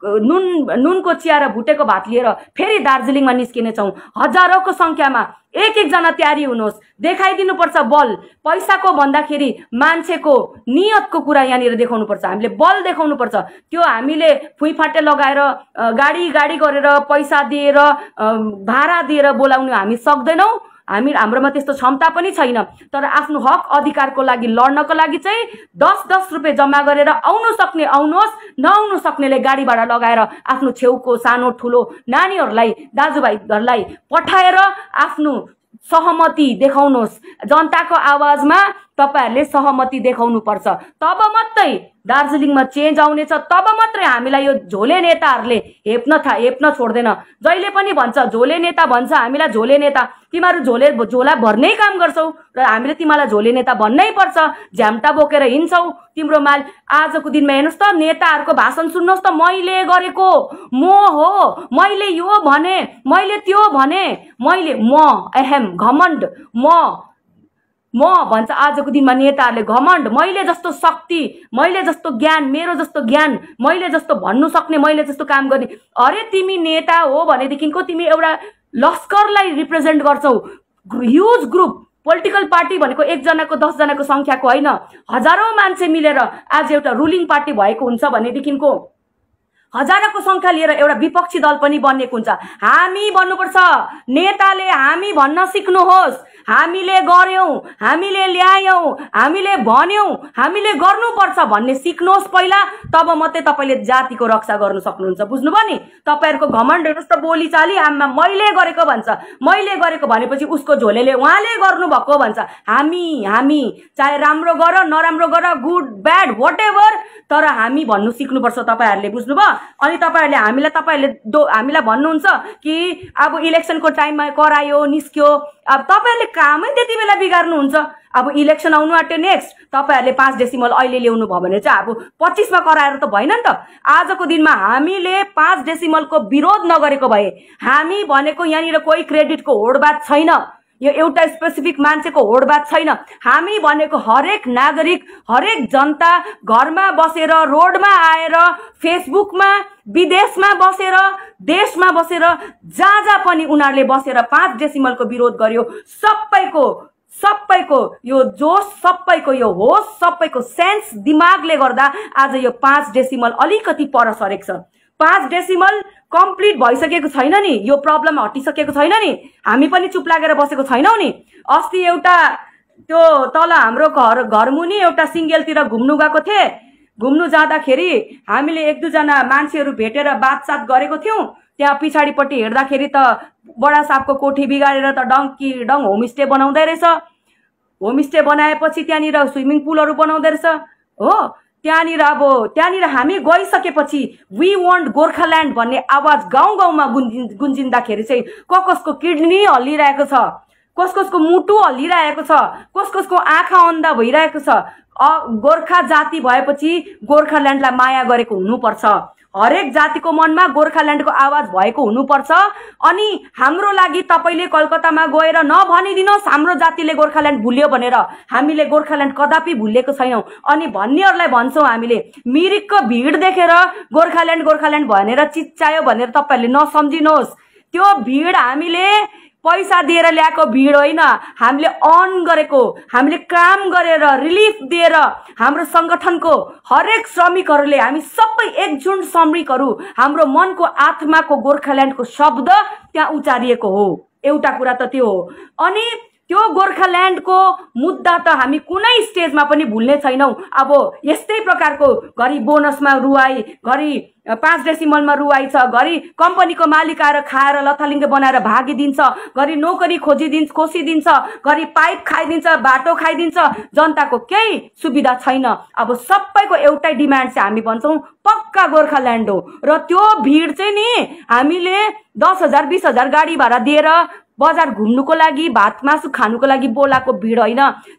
नुन नुनको चिया र भुटेको भात लिएर फेरि दार्जिलिङमा निस्किनेछौँ हजारौँको सङ्ख्यामा एक एकजना तयारी हुनुहोस् देखाइदिनुपर्छ बल पैसाको भन्दाखेरि मान्छेको नियतको कुरा यहाँनिर देखाउनुपर्छ हामीले बल देखाउनुपर्छ त्यो हामीले फुइफाटे लगाएर गाडी गाडी गरेर पैसा दिएर भाडा दिएर बोलाउनु हामी सक्दैनौँ हामी हाम्रोमा त्यस्तो क्षमता पनि छैन तर आफ्नो हक अधिकारको लागि लड्नको लागि चाहिँ दस दस रुपियाँ जम्मा गरेर आउनु सक्ने आउनुहोस् नआउनु सक्नेले गाडी भाडा लगाएर आफ्नो छेउको सानो ठुलो नानीहरूलाई दाजुभाइहरूलाई पठाएर आफ्नो सहमति देखाउनुहोस् जनताको आवाजमा तपाईँहरूले सहमति देखाउनुपर्छ तब मात्रै दार्जिलिङमा चेन्ज आउनेछ तब मात्रै हामीलाई यो झोले नेताहरूले हेप्न था हेप्न छोड्दैन जहिले पनि भन्छ झोले नेता भन्छ हामीलाई झोले नेता तिमीहरू झोले झोला भर्नै काम गर्छौ र हामीले तिमीलाई झोले नेता भन्नै पर्छ झ्याम्टा बोकेर हिँड्छौ तिम्रो माल आजको दिनमा हेर्नुहोस् त नेताहरूको भाषण सुन्नुहोस् त मैले गरेको म हो मैले यो भने मैले त्यो भने मैले म एहेम घमण्ड म म भन्छ आजको दिनमा नेताहरूले घमण्ड मैले जस्तो शक्ति मैले जस्तो ज्ञान मेरो जस्तो ज्ञान मैले जस्तो भन्नु सक्ने मैले जस्तो काम गर्ने अरे तिमी नेता हो भनेदेखिको तिमी एउटा लस्करलाई रिप्रेजेन्ट गर्छौ ह्युज ग्रुप पोलिटिकल पार्टी भनेको एकजनाको दसजनाको सङ्ख्याको होइन हजारौँ मान्छे मिलेर आज एउटा रुलिङ पार्टी भएको हुन्छ भनेदेखिको हजारको सङ्ख्या लिएर एउटा विपक्षी दल पनि बनिएको हुन्छ हामी भन्नुपर्छ नेताले हामी भन्न सिक्नुहोस् हामीले गऱ्यौँ हामीले ल्यायौँ हामीले भन्यौँ हामीले गर्नुपर्छ भन्ने सिक्नुहोस् पहिला तब मात्रै तपाईँले जातिको रक्षा गर्नु सक्नुहुन्छ बुझ्नुभयो नि तपाईँहरूको घमण्ड हेर्नुहोस् त बोलीचाली आमा मैले गरेको भन्छ मैले गरेको भनेपछि उसको झोलेले उहाँले गर्नुभएको भन्छ हामी हामी चाहे राम्रो गर नराम्रो गर गुड ब्याड वाट एभर तर हामी भन्नु सिक्नुपर्छ तपाईँहरूले बुझ्नुभयो अनि तपाईँहरूले हामीलाई तपाईँहरूले दो हामीलाई भन्नुहुन्छ कि अब इलेक्सनको टाइममा करायो निस्क्यो अब तपाईँहरूले कामै त्यति बेला बिगार्नुहुन्छ अब इलेक्सन आउनु आँट्यो नेक्स्ट तपाईँहरूले पाँच डेसिमल अहिले ल्याउनु भयो भने चाहिँ अब पच्चिसमा कराएर त भएन नि त आजको दिनमा हामीले पाँच डेसिमलको विरोध नगरेको भए हामी भनेको यहाँनिर कोही क्रेडिटको होडबाद छैन यो एउटा स्पेसिफिक मान्छेको होडबाद छैन हामी भनेको हरेक नागरिक हरेक जनता घरमा बसेर रोडमा आएर फेसबुकमा विदेशमा बसेर देशमा बसेर जहाँ जहाँ पनि उनीहरूले बसेर पाँच डेसिमलको विरोध गर्यो सबैको सबैको यो जोस सबैको यो होस सबैको सेन्स दिमागले गर्दा आज यो पाँच डेसिमल अलिकति पर सरेको छ पाँच डेसिमल कम्प्लिट भइसकेको छैन नि यो प्रब्लम हटिसकेको छैन नि हामी पनि चुप लागेर बसेको छैनौँ नि अस्ति एउटा त्यो तल हाम्रो घर घरमुनि एउटा सिङ्गेलतिर घुम्नु गएको थिएँ घुम्नु जाँदाखेरि हामीले एक दुईजना मान्छेहरू भेटेर बातचात गरेको थियौँ त्यहाँ पछाडिपट्टि हेर्दाखेरि त बडा सापको कोठी बिगारेर त डङ्की डङ होमस्टे बनाउँदै रहेछ होमस्टे बनाएपछि त्यहाँनिर स्विमिङ पुलहरू बनाउँदो रहेछ हो त्यहाँनिर अब त्यहाँनिर हामी गइसकेपछि वी वन्ट गोर्खाल्यान्ड भन्ने आवाज गाउँ गाउँमा गुन्जिन् गुन्जिँदाखेरि चाहिँ को कसको किडनी हल्लिरहेको छ कस कसको मुटु हल्लिरहेको छ कस कसको आँखा अन्धा भइरहेको छ गोर्खा जाति भएपछि गोर्खाल्यान्डलाई माया गरेको हुनुपर्छ हरेक जातिको मनमा गोर्खाल्यान्डको आवाज भएको हुनुपर्छ अनि हाम्रो लागि तपाईँले कलकत्तामा गएर नभनिदिनुहोस् हाम्रो जातिले गोर्खाल्यान्ड भुल्यो भनेर हामीले गोर्खाल्यान्ड कदापि भुलेको छैनौँ अनि भन्नेहरूलाई भन्छौँ हामीले मिरिकको भिड देखेर गोर्खाल्यान्ड गोर्खाल्यान्ड भनेर चिच्चायो भनेर तपाईँहरूले नसम्झिनुहोस् त्यो भिड हामीले पैसा दिएर ल्याएको भिड होइन हामीले अन गरेको हामीले काम गरेर रिलिफ दिएर हाम्रो सङ्गठनको हरेक श्रमिकहरूले हामी सबै एकजुट श्रमिकहरू हाम्रो मनको आत्माको गोर्खाल्यान्डको शब्द त्यहाँ उचारिएको हो एउटा कुरा त त्यो हो अनि त्यो गोर्खाल्यान्डको मुद्दा त हामी कुनै स्टेजमा पनि भुल्ने छैनौँ अब यस्तै प्रकारको घरि बोनसमा रुवाई घरि पाँच डेसिमलमा रुवाई छ घरि कम्पनीको मालिक आएर खाएर लथालिङ्गे बनाएर भागिदिन्छ घरि नोकरी खोजिदिन्छ खोसिदिन्छ घरि पाइप खाइदिन्छ बाटो खाइदिन्छ जनताको केही सुविधा छैन अब सबैको एउटै डिमान्ड चाहिँ हामी भन्छौँ पक्का गोर्खाल्यान्ड हो र त्यो भिड चाहिँ नि हामीले दस हजार बिस हजार गाडी भाडा दिएर बजार घुम्नुको लागि भात मासु खानुको लागि बोलाएको भिड होइन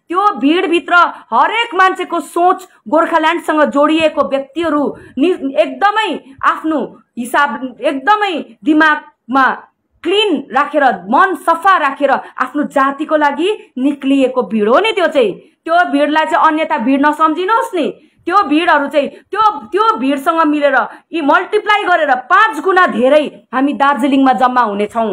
त्यो भिडभित्र हरेक मान्छेको सोच गोर्खाल्यान्डसँग जोडिएको व्यक्तिहरू नि एकदमै आफ्नो हिसाब एकदमै दिमागमा क्लिन राखेर मन सफा राखेर आफ्नो जातिको लागि निक्लिएको भिड हो नि त्यो चाहिँ त्यो भिडलाई चाहिँ अन्यथा भिड नसम्झिनुहोस् नि त्यो भिडहरू चाहिँ त्यो त्यो भिडसँग मिलेर यी मल्टिप्लाई गरेर पाँच गुणा धेरै हामी दार्जिलिङमा जम्मा हुनेछौँ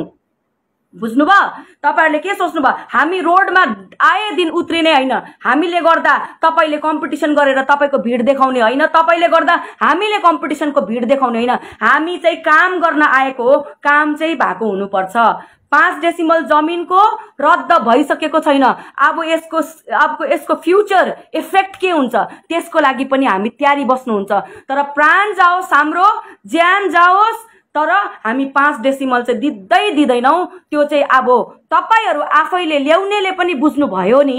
बुझ्नुभयो तपाईँहरूले के सोच्नु भयो हामी रोडमा आए दिन उत्रिने होइन हामीले गर्दा तपाईँले कम्पिटिसन गरेर तपाईँको भिड देखाउने होइन तपाईँले गर्दा हामीले कम्पिटिसनको भिड देखाउने होइन हामी चाहिँ काम गर्न आएको हो काम चाहिँ भएको हुनुपर्छ पाँच डेसिमल जमिनको रद्द भइसकेको छैन अब यसको अब यसको फ्युचर इफेक्ट के हुन्छ त्यसको लागि पनि हामी तयारी बस्नुहुन्छ तर प्राण जाओस् हाम्रो ज्यान जाओस् तर हामी पाँच डेसिमल चाहिँ दिँदै दिँदैनौँ त्यो चाहिँ अब तपाईँहरू आफैले ल्याउनेले पनि बुझ्नुभयो नि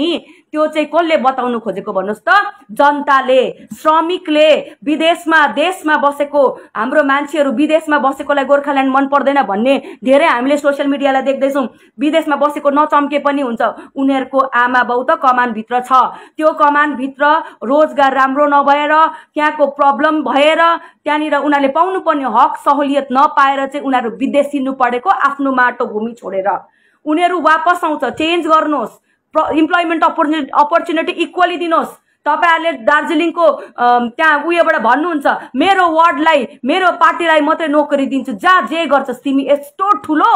त्यो चाहिँ कसले बताउनु खोजेको भन्नुहोस् त जनताले श्रमिकले विदेशमा देशमा बसेको हाम्रो मान्छेहरू विदेशमा बसेकोलाई गोर्खाल्यान्ड मन पर्दैन भन्ने धेरै हामीले सोसियल मिडियालाई देख्दैछौँ विदेशमा बसेको नचम्के पनि हुन्छ उनीहरूको आमा बाउ त कमानभित्र छ त्यो कमानभित्र रोजगार राम्रो नभएर त्यहाँको प्रब्लम भएर त्यहाँनिर उनीहरूले पाउनुपर्ने हक सहुलियत नपाएर चाहिँ उनीहरू विदेश सिन्नु परेको आफ्नो माटो भूमि छोडेर उनीहरू वापस आउँछ चेन्ज गर्नुहोस् इम्प्लोइमेन्ट अपर्चुनिटी अपर्च्युनिटी इक्वली दिनुहोस् तपाईँहरूले दार्जिलिङको त्यहाँ उयोबाट भन्नुहुन्छ मेरो वार्डलाई मेरो पार्टीलाई मात्रै नोकरी दिन्छु जहाँ जे गर्छस् तिमी यस्तो ठुलो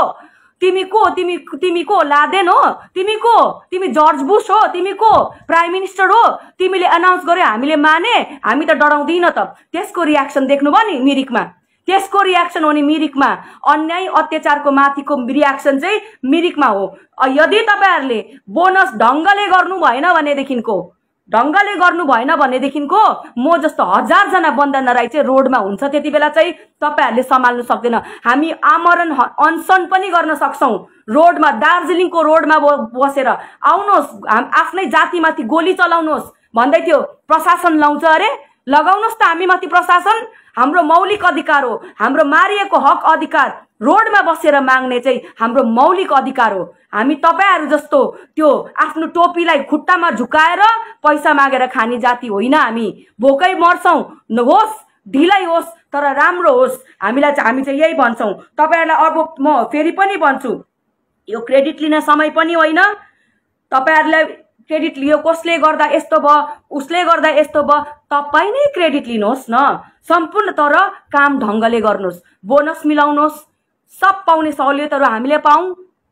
तिमी को तिमी तिमी को लादेन हो तिमी को तिमी जर्ज बुस हो तिमी को प्राइम मिनिस्टर हो तिमीले अनाउन्स गर्यो हामीले माने हामी त डराउँदिन त त्यसको रियाक्सन देख्नुभयो नि मिरिकमा त्यसको रियाक्सन हो नि मिरिकमा अन्याय अत्याचारको माथिको रियाक्सन चाहिँ मिरिकमा हो यदि तपाईँहरूले बोनस ढङ्गले गर्नु भएन भनेदेखिको ढङ्गले गर्नु भएन भनेदेखिको म जस्तो हजारजना बन्दना राई चाहिँ रोडमा हुन्छ त्यति बेला चाहिँ तपाईँहरूले सम्हाल्नु सक्दैन हामी आमरण अनसन पनि गर्न सक्छौँ रोडमा दार्जिलिङको रोडमा बसेर आउनुहोस् आफ्नै जातिमाथि गोली चलाउनुहोस् भन्दै थियो प्रशासन लाउँछ अरे लगाउनुहोस् त हामी माथि प्रशासन हाम्रो मौलिक अधिकार हो हाम्रो मारिएको हक अधिकार रोडमा बसेर माग्ने चाहिँ हाम्रो मौलिक अधिकार हो हामी तपाईँहरू जस्तो त्यो आफ्नो टोपीलाई खुट्टामा झुकाएर पैसा मागेर खाने जाति होइन हामी भोकै मर्छौँ होस् ढिलै होस् तर राम्रो होस् हामीलाई चाहिँ हामी चाहिँ यही भन्छौँ तपाईँहरूलाई अब म फेरि पनि भन्छु यो क्रेडिट लिन समय पनि होइन तपाईँहरूलाई क्रेडिट लियो कसले गर्दा यस्तो भयो उसले गर्दा यस्तो भयो तपाईँ नै क्रेडिट लिनुहोस् न सम्पूर्ण तर काम ढङ्गले गर्नुहोस् बोनस मिलाउनुहोस् सब पाउने सहुलियतहरू हामीले पाऊँ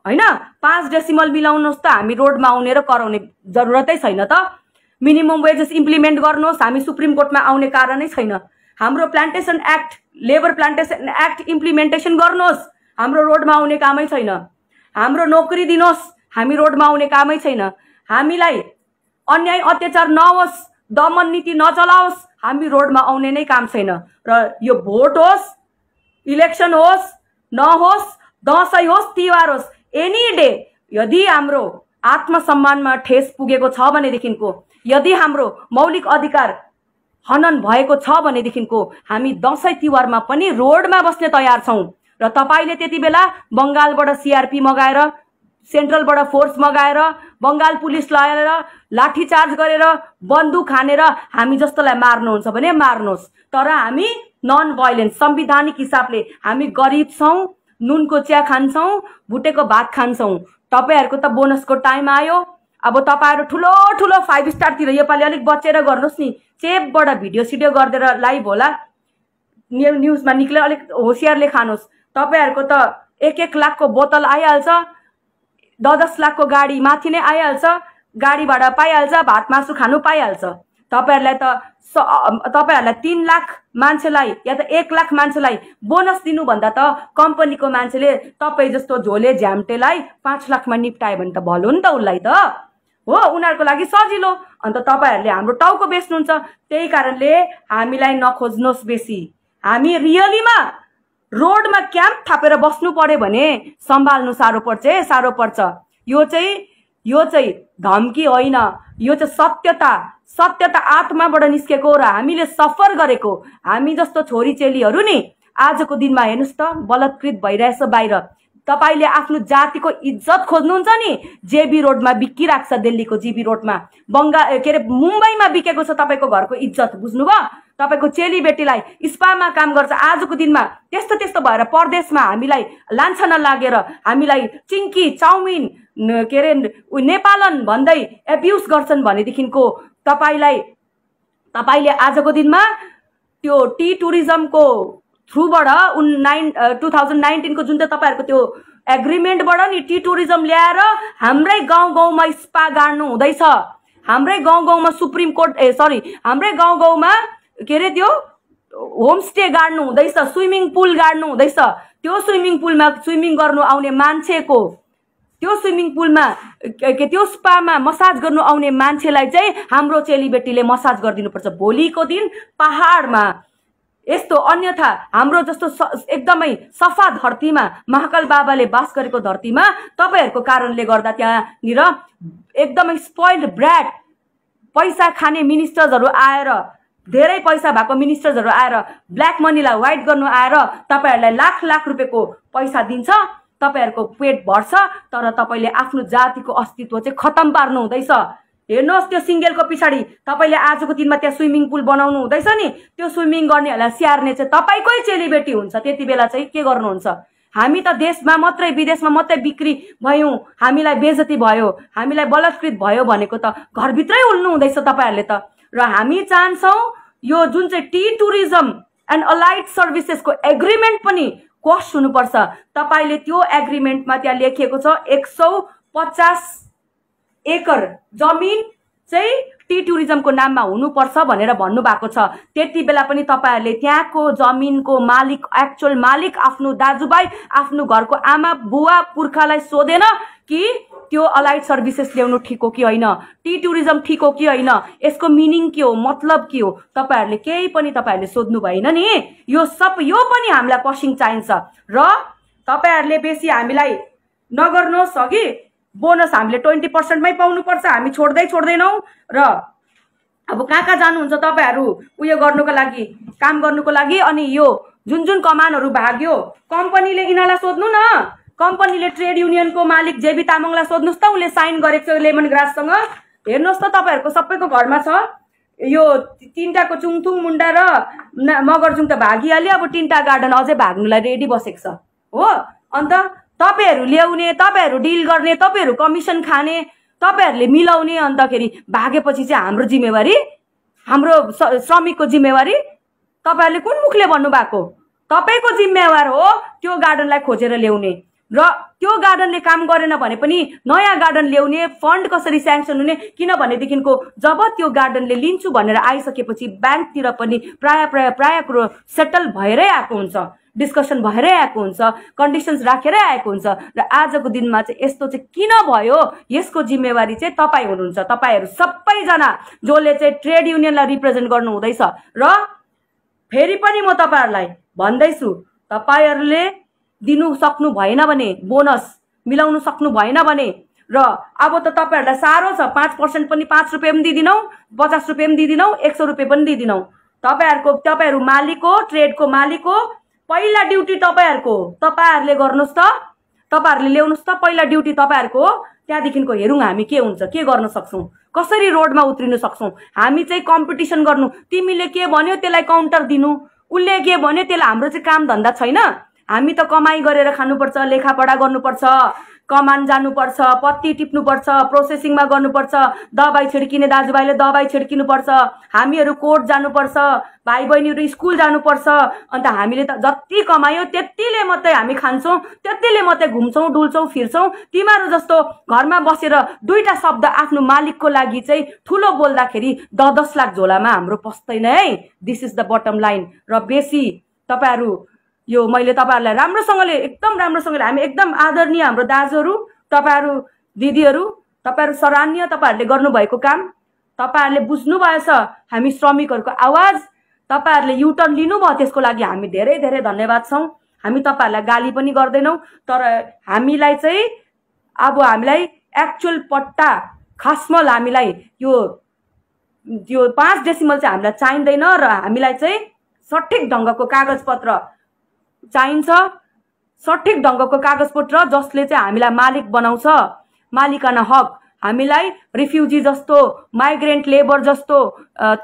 होइन पाँच डेसिमल मिलाउनुहोस् त हामी रोडमा आउने र कराउने जरुरतै छैन त मिनिमम वेजेस इम्प्लिमेन्ट गर्नुहोस् हामी सुप्रिम कोर्टमा आउने कारणै छैन हाम्रो plantation act labour plantation act implementation गर्नुहोस् हाम्रो रोडमा आउने कामै छैन हाम्रो नोकरी दिनुहोस् हामी रोडमा आउने कामै छैन हामीलाई अन्याय अत्याचार नहोस् दमन नीति नचलाओस् हामी रोडमा आउने नै काम छैन र यो भोट होस् इलेक्सन होस् नहोस् दसैँ होस् तिहार होस् एनी डे यदि हाम्रो आत्मसम्मानमा ठेस पुगेको छ भनेदेखिको यदि हाम्रो मौलिक अधिकार हनन भएको छ भनेदेखिको हामी दसैँ तिहारमा पनि रोडमा बस्ने तयार छौँ र तपाईँले त्यति बेला बङ्गालबाट सिआरपी मगाएर सेन्ट्रलबाट फोर्स मगाएर बङ्गाल पुलिस लगाएर लाठीचार्ज गरेर बन्दुक हानेर हामी जस्तोलाई मार्नुहुन्छ भने मार्नुहोस् तर हामी नन भाइलेन्स संविधानिक हिसाबले हामी गरिब छौँ नुनको चिया खान्छौँ भुटेको भात खान्छौँ तपाईँहरूको त बोनसको टाइम आयो अब तपाईँहरू ठुलो ठुलो फाइभ स्टारतिर योपालि अलिक बचेर गर्नुहोस् नि चेपबाट भिडियो सिडियो गरिदिएर लाइभ होला न्युजमा निक्लेर अलिक होसियारले खानुहोस् तपाईँहरूको त एक एक लाखको बोतल आइहाल्छ दस दस लाखको गाडी माथि नै आइहाल्छ गाडीबाट पाइहाल्छ भात मासु खानु पाइहाल्छ तपाईँहरूलाई त तपाईँहरूलाई तिन लाख मान्छेलाई या त एक लाख मान्छेलाई बोनस दिनुभन्दा त कम्पनीको मान्छेले तपाईँ जस्तो झोले झ्याम्टेलाई पाँच लाखमा निप्टायो भने त भलो नि त उसलाई त हो उनीहरूको लागि सजिलो अन्त तपाईँहरूले हाम्रो टाउको बेच्नुहुन्छ त्यही कारणले हामीलाई नखोज्नुहोस् बेसी हामी रियलीमा रोडमा क्याम्प थापेर बस्नु पर्यो भने सम्हाल्नु साह्रो पर्छ है साह्रो पर्छ यो चाहिँ यो चाहिँ धम्की होइन यो चाहिँ सत्यता सत्यता आत्माबाट निस्केको र हामीले सफर गरेको हामी जस्तो छोरी चेलीहरू नि आजको दिनमा हेर्नुहोस् त बलात्कृत भइरहेछ बाहिर तपाईँले आफ्नो जातिको इज्जत खोज्नुहुन्छ नि जेबी रोडमा बिकिरहेको छ दिल्लीको जेबी रोडमा बङ्गा के अरे मुम्बईमा बिकेको छ तपाईँको घरको इज्जत बुझ्नुभयो तपाईँको चेलीबेटीलाई स्पामा काम गर्छ आजको दिनमा त्यस्तो त्यस्तो भएर परदेशमा हामीलाई लान्छ लागेर हामीलाई चिङ्की चाउमिन के अरे नेपालन भन्दै एब्युज गर्छन् भनेदेखिको तपाईँलाई तपाईँले आजको दिनमा त्यो टी टुरिज्मको थ्रुबाट उन नाइन टु थाउजन्ड नाइन्टिनको जुन चाहिँ तपाईँहरूको त्यो एग्रिमेन्टबाट नि टी टुरिज्म ल्याएर हाम्रै गाउँ गाउँमा स्पा गाड्नु हुँदैछ हाम्रै गाउँ गाउँमा सुप्रिम कोर्ट ए सरी हाम्रै गाउँ गाउँमा के अरे त्यो होमस्टे गाड्नु हुँदैछ स्विमिङ पुल गाड्नु हुँदैछ त्यो स्विमिङ पुलमा स्विमिङ गर्नु आउने मान्छेको त्यो स्विमिङ पुलमा के त्यो स्पामा मसाज गर्नु आउने मान्छेलाई चाहिँ हाम्रो चेलीबेटीले मसाज गरिदिनुपर्छ भोलिको दिन पहाडमा यस्तो अन्यथा हाम्रो जस्तो एकदमै सफा धरतीमा महाकाल बाबाले बास गरेको धरतीमा तपाईँहरूको कारणले गर्दा त्यहाँनिर एकदमै स्पोइल्ड ब्राड पैसा खाने मिनिस्टर्सहरू आएर धेरै पैसा भएको मिनिस्टर्सहरू आएर ब्ल्याक मनीलाई वाइट गर्नु आएर तपाईँहरूलाई लाख लाख रुपियाँको पैसा दिन्छ तपाईँहरूको पेट भर्छ तर तपाईँले आफ्नो जातिको अस्तित्व चाहिँ खत्तम पार्नु हुँदैछ हेर्नुहोस् त्यो सिङ्गेलको पछाडि तपाईँले आजको दिनमा त्यहाँ स्विमिङ पुल बनाउनु हुँदैछ नि त्यो स्विमिङ गर्नेहरूलाई स्याहार्ने चाहिँ तपाईँकै चेलीबेटी हुन्छ त्यति बेला चाहिँ के गर्नुहुन्छ हामी त देशमा मात्रै विदेशमा मात्रै बिक्री भयौँ हामीलाई बेजती भयो हामीलाई बलात्कृत भयो भनेको त घरभित्रै उल्नु हुँदैछ तपाईँहरूले त र हामी चाहन्छौँ यो जुन चाहिँ टी टुरिज्म एन्ड अलाइड सर्भिसेसको एग्रिमेन्ट पनि कस्ट हुनुपर्छ तपाईँले त्यो एग्रिमेन्टमा त्यहाँ लेखिएको छ एक सौ पचास एकर जमिन चाहिँ टी टुरिज्मको नाममा हुनुपर्छ भनेर भन्नुभएको छ त्यति बेला पनि तपाईँहरूले त्यहाँको जमिनको मालिक एक्चुअल मालिक आफ्नो दाजुभाइ आफ्नो घरको आमा बुवा पुर्खालाई सोधेन कि त्यो अलाइड सर्भिसेस ल्याउनु ठिक हो कि होइन टी टुरिज्म ठिक हो कि होइन यसको मिनिङ के हो मतलब के हो तपाईँहरूले केही पनि तपाईँहरूले सोध्नु भएन नि यो सब यो पनि हामीलाई कसिङ चाहिन्छ र तपाईँहरूले बेसी हामीलाई नगर्नुहोस् अघि बोनस हामीले ट्वेन्टी पर्सेन्टमै पाउनुपर्छ हामी छोड्दै छोड्दैनौँ र अब कहाँ कहाँ जानुहुन्छ तपाईँहरू उयो गर्नुको लागि काम गर्नुको लागि अनि यो जुन जुन कमानहरू भाग्यो कम्पनीले यिनीहरूलाई सोध्नु न कम्पनीले ट्रेड युनियनको मालिक जेबी तामाङलाई सोध्नुहोस् त उसले साइन गरेको छ लेमन ग्राससँग हेर्नुहोस् त तपाईँहरूको सबैको घरमा छ यो तिनवटाको चुङथुङ मुन्डा र मगरजुङ त भागिहाल्यो अब तिनवटा गार्डन अझै भाग्नुलाई रेडी बसेको छ हो अन्त तपाईँहरू ल्याउने तपाईँहरू डिल गर्ने तपाईँहरू कमिसन खाने तपाईँहरूले मिलाउने अन्तखेरि भागेपछि चाहिँ हाम्रो जिम्मेवारी हाम्रो श्रमिकको जिम्मेवारी तपाईँहरूले कुन मुखले भन्नुभएको तपाईँको जिम्मेवार हो त्यो गार्डनलाई खोजेर ल्याउने र त्यो गार्डनले काम गरेन भने पनि नयाँ गार्डन ल्याउने फन्ड कसरी स्याङ्सन हुने किनभनेदेखिको जब त्यो गार्डनले लिन्छु भनेर आइसकेपछि ब्याङ्कतिर पनि प्राय प्राय प्राय कुरो सेटल भएरै आएको हुन्छ डिस्कसन भएरै आएको हुन्छ कन्डिसन्स राखेरै आएको हुन्छ र आजको दिनमा चाहिँ यस्तो चाहिँ किन भयो यसको जिम्मेवारी चाहिँ तपाईँ हुनुहुन्छ तपाईँहरू सबैजना जसले चाहिँ ट्रेड युनियनलाई रिप्रेजेन्ट गर्नु हुँदैछ र फेरि पनि म तपाईँहरूलाई भन्दैछु तपाईँहरूले दिनु सक्नु भएन भने बोनस मिलाउनु सक्नु भएन भने र अब त तपाईँहरूलाई साह्रो छ पाँच पर्सेन्ट पनि पाँच रुपियाँ पनि दिदिनौ पचास रुपियाँ पनि दिदिनौ एक सौ रुपियाँ पनि दिदिनौ तपाईँहरूको तपाईँहरू मालिक हो ट्रेडको मालिक हो पहिला ड्युटी तपाईँहरूको तपाईँहरूले गर्नुहोस् त तपाईँहरूले ल्याउनुहोस् त पहिला ड्युटी तपाईँहरूको हो त्यहाँदेखिको हेरौँ हामी के हुन्छ के गर्न सक्छौँ कसरी रोडमा उत्रिनु सक्छौँ हामी चाहिँ कम्पिटिसन गर्नु तिमीले के भन्यो त्यसलाई काउन्टर दिनु उसले के भन्यो त्यसलाई हाम्रो चाहिँ काम धन्दा छैन हामी त कमाइ गरेर खानुपर्छ लेखापढा गर्नुपर्छ कमान जानुपर्छ पत्ती टिप्नुपर्छ प्रोसेसिङमा गर्नुपर्छ दबाई छिड्किने दाजुभाइले दबाई छिड्किनुपर्छ हामीहरू कोर्ट जानुपर्छ भाइ बहिनीहरू स्कुल जानुपर्छ अन्त हामीले त जति कमायो त्यतिले मात्रै हामी खान्छौँ त्यतिले मात्रै घुम्छौँ डुल्छौँ फिर्छौँ तिमीहरू जस्तो घरमा बसेर दुईवटा शब्द आफ्नो मालिकको लागि चाहिँ ठुलो बोल्दाखेरि द दस लाख झोलामा हाम्रो पस्दैन है this is the bottom line र बेसी तपाईँहरू यो मैले तपाईँहरूलाई राम्रोसँगले एकदम राम्रोसँगले हामी एकदम आदरणीय हाम्रो दाजुहरू तपाईँहरू दिदीहरू तपाईँहरू सराहनीय तपाईँहरूले गर्नुभएको काम तपाईँहरूले बुझ्नुभएछ हामी श्रमिकहरूको आवाज तपाईँहरूले युटर्न लिनुभयो त्यसको लागि हामी धेरै धेरै धन्यवाद छौँ हामी तपाईँहरूलाई गाली पनि गर्दैनौँ तर हामीलाई चाहिँ अब हामीलाई एक्चुअल पट्टा खासमल हामीलाई यो यो पाँच डेसिमल चाहिँ हामीलाई चाहिँदैन र हामीलाई चाहिँ सठिक ढङ्गको कागजपत्र चाहिन्छ सठिक ढङ्गको कागजपत्र जसले चाहिँ हामीलाई मालिक बनाउँछ मालिकाना हक हामीलाई रिफ्युजी जस्तो माइग्रेन्ट लेबर जस्तो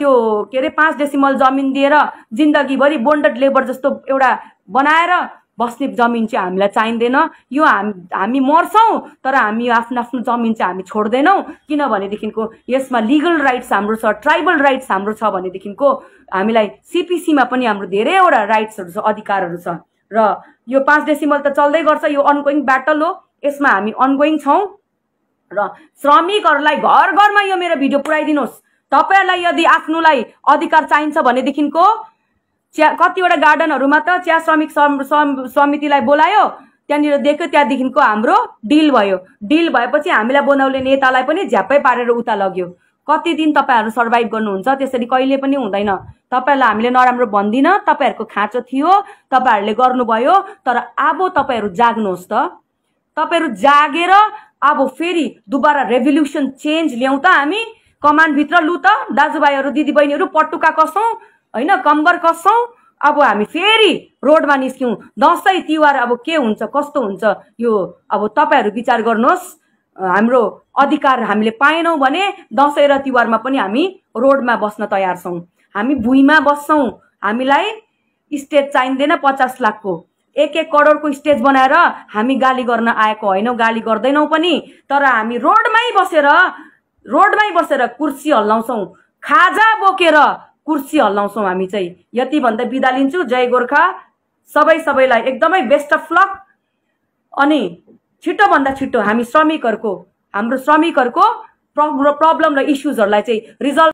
त्यो के अरे पाँच डेसिमल जमिन दिएर जिन्दगीभरि बोन्डेड लेबर जस्तो एउटा बनाएर बस्ने जमिन चाहिँ हामीलाई चाहिँदैन यो हाम हामी मर्छौँ तर हामी यो आफ्नो आफ्नो जमिन चाहिँ हामी छोड्दैनौँ किनभनेदेखिको यसमा लिगल राइट्स हाम्रो छ ट्राइबल राइट्स हाम्रो छ भनेदेखिको हामीलाई सिपिसीमा पनि हाम्रो धेरैवटा राइट्सहरू छ अधिकारहरू छ र यो पाँच डेसिमल त चल्दै गर्छ यो अनगोइङ ब्याटल हो यसमा हामी अनगोइङ छौँ र श्रमिकहरूलाई घर घरमा यो मेरो भिडियो पुऱ्याइदिनुहोस् तपाईँहरूलाई यदि आफ्नोलाई अधिकार चाहिन्छ भनेदेखिको चिया कतिवटा गार्डनहरूमा त चिया श्रमिक समितिलाई बोलायो त्यहाँनिर देख्यो त्यहाँदेखिको हाम्रो डिल भयो डिल भएपछि हामीलाई बोलाउने नेतालाई पनि झ्याप्पै पारेर उता लग्यो कति दिन तपाईँहरू सर्भाइभ गर्नुहुन्छ त्यसरी कहिले पनि हुँदैन तपाईँहरूलाई हामीले नराम्रो भन्दिनँ तपाईँहरूको खाँचो थियो तपाईँहरूले गर्नुभयो तर अब तपाईँहरू जाग्नुहोस् त तपाईँहरू जागेर अब फेरि दुबारा रेभोल्युसन चेन्ज ल्याउँ त हामी कमानभित्र लु त दाजुभाइहरू दिदीबहिनीहरू पटुका कस्छौँ होइन कम्बर कस्छौँ अब हामी फेरि रोडमा निस्क्यौँ दसैँ तिहार अब के हुन्छ कस्तो हुन्छ यो अब तपाईँहरू विचार गर्नुहोस् हाम्रो अधिकार हामीले पाएनौँ भने दसैँ र तिहारमा पनि हामी रोडमा बस्न तयार छौँ हामी भुइँमा बस्छौँ हामीलाई स्टेज चाहिँदैन पचास लाखको एक एक करोडको स्टेज बनाएर हामी गाली गर्न आएको होइनौँ गाली गर्दैनौँ पनि तर हामी रोडमै बसेर रोडमै बसेर कुर्सी हल्लाउँछौँ खाजा बोकेर कुर्सी हल्लाउँछौँ हामी चाहिँ यति भन्दा बिदा लिन्छु जय गोर्खा सबै सबैलाई एकदमै बेस्ट अफ लक अनि छिटोभन्दा छिटो हामी श्रमिकहरूको हाम्रो श्रमिकहरूको प्रब्लम र इस्युजहरूलाई चाहिँ रिजल्भ